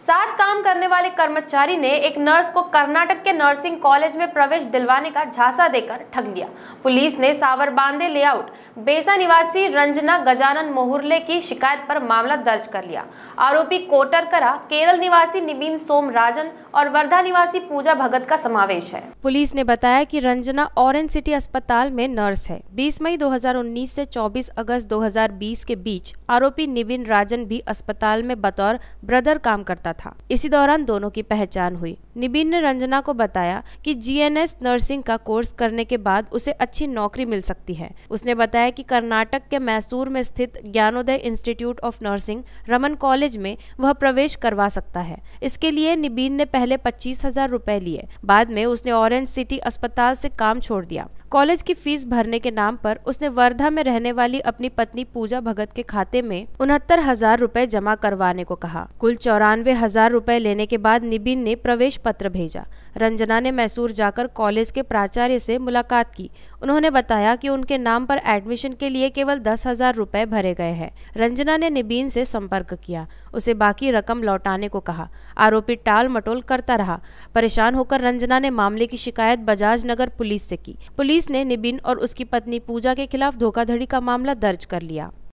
साथ काम करने वाले कर्मचारी ने एक नर्स को कर्नाटक के नर्सिंग कॉलेज में प्रवेश दिलवाने का झांसा देकर ठग लिया पुलिस ने सावर बांधे लेआउट बेसा निवासी रंजना गजानन मोहरले की शिकायत पर मामला दर्ज कर लिया आरोपी कोटरकरा केरल निवासी निबिन राजन और वर्धा निवासी पूजा भगत का समावेश है पुलिस ने बताया की रंजना ऑरेंज सिटी अस्पताल में नर्स है बीस मई दो से चौबीस अगस्त दो के बीच आरोपी निबिन राजन भी अस्पताल में बतौर ब्रदर काम करता करता था इसी दौरान दोनों की पहचान हुई निबिन रंजना को बताया कि जीएनएस नर्सिंग का कोर्स करने के बाद उसे अच्छी नौकरी मिल सकती है उसने बताया कि कर्नाटक के मैसूर में स्थित Gyanodaya institute of nursing Raman college में वह प्रवेश करवा सकता है इसके लिए निबिन ने पहले पच्चीस हजार लिए बाद में उसने ऑरेंज सिटी अस्पताल से काम छोड़ दिया कॉलेज की फीस भरने के नाम पर उसने वर्धा में रहने वाली अपनी पत्नी पूजा भगत के खाते में उनहत्तर हजार रूपए जमा करवाने को कहा कुल चौरानवे हजार रूपए लेने के बाद निबिन ने प्रवेश पत्र पत्र भेजा रंजना ने मैसूर जाकर कॉलेज के प्राचार्य से मुलाकात की उन्होंने बताया कि उनके नाम पर एडमिशन के लिए केवल दस हजार रुपए भरे गए हैं रंजना ने निबीन से संपर्क किया उसे बाकी रकम लौटाने को कहा आरोपी टाल मटोल करता रहा परेशान होकर रंजना ने मामले की शिकायत बजाज नगर पुलिस से की पुलिस ने निबिन और उसकी पत्नी पूजा के खिलाफ धोखाधड़ी का मामला दर्ज कर लिया